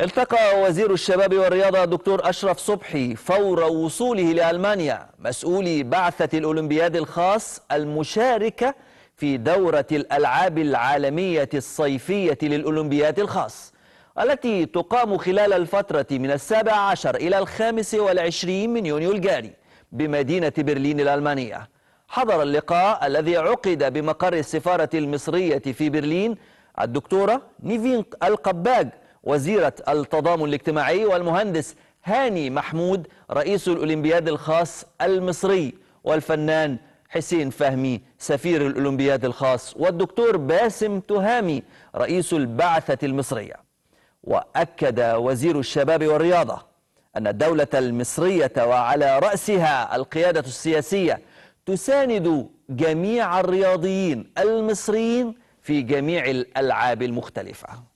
التقى وزير الشباب والرياضة دكتور أشرف صبحي فور وصوله لألمانيا مسؤولي بعثة الأولمبياد الخاص المشاركة في دورة الألعاب العالمية الصيفية للأولمبياد الخاص التي تقام خلال الفترة من السابع عشر إلى الخامس والعشرين من يونيو الجاري بمدينة برلين الألمانية حضر اللقاء الذي عقد بمقر السفارة المصرية في برلين الدكتورة نيفين القباج وزيرة التضامن الاجتماعي والمهندس هاني محمود رئيس الأولمبياد الخاص المصري والفنان حسين فهمي سفير الأولمبياد الخاص والدكتور باسم تهامي رئيس البعثة المصرية وأكد وزير الشباب والرياضة أن الدولة المصرية وعلى رأسها القيادة السياسية تساند جميع الرياضيين المصريين في جميع الألعاب المختلفة